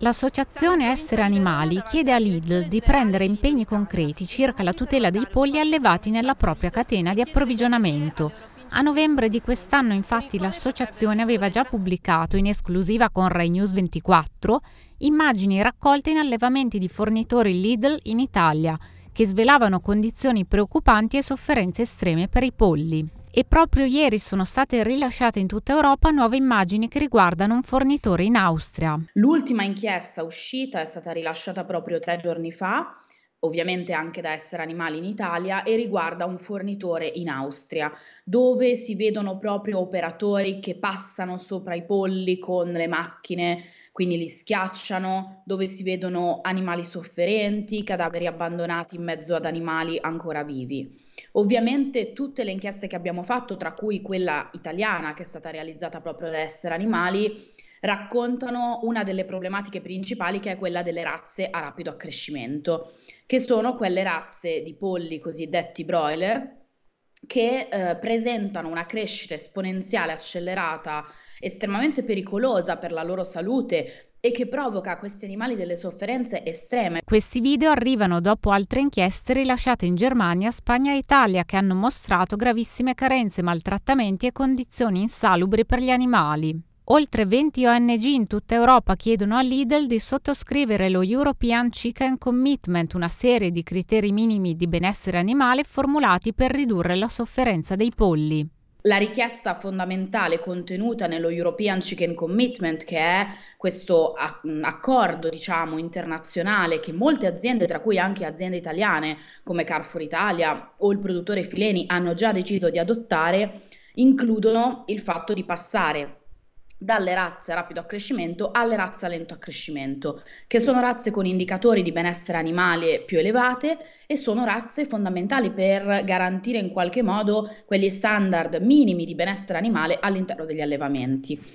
L'associazione Essere Animali chiede a Lidl di prendere impegni concreti circa la tutela dei polli allevati nella propria catena di approvvigionamento. A novembre di quest'anno infatti l'associazione aveva già pubblicato in esclusiva con Rai News 24 immagini raccolte in allevamenti di fornitori Lidl in Italia che svelavano condizioni preoccupanti e sofferenze estreme per i polli e proprio ieri sono state rilasciate in tutta Europa nuove immagini che riguardano un fornitore in Austria. L'ultima inchiesta uscita è stata rilasciata proprio tre giorni fa ovviamente anche da essere animali in Italia e riguarda un fornitore in Austria, dove si vedono proprio operatori che passano sopra i polli con le macchine, quindi li schiacciano, dove si vedono animali sofferenti, cadaveri abbandonati in mezzo ad animali ancora vivi. Ovviamente tutte le inchieste che abbiamo fatto, tra cui quella italiana che è stata realizzata proprio da essere animali, raccontano una delle problematiche principali che è quella delle razze a rapido accrescimento, che sono quelle razze di polli cosiddetti broiler che eh, presentano una crescita esponenziale accelerata estremamente pericolosa per la loro salute e che provoca a questi animali delle sofferenze estreme. Questi video arrivano dopo altre inchieste rilasciate in Germania, Spagna e Italia che hanno mostrato gravissime carenze, maltrattamenti e condizioni insalubri per gli animali. Oltre 20 ONG in tutta Europa chiedono a Lidl di sottoscrivere lo European Chicken Commitment, una serie di criteri minimi di benessere animale formulati per ridurre la sofferenza dei polli. La richiesta fondamentale contenuta nello European Chicken Commitment, che è questo mm, accordo diciamo, internazionale che molte aziende, tra cui anche aziende italiane come Carrefour Italia o il produttore Fileni, hanno già deciso di adottare, includono il fatto di passare dalle razze a rapido accrescimento alle razze a lento accrescimento, che sono razze con indicatori di benessere animale più elevate e sono razze fondamentali per garantire in qualche modo quegli standard minimi di benessere animale all'interno degli allevamenti.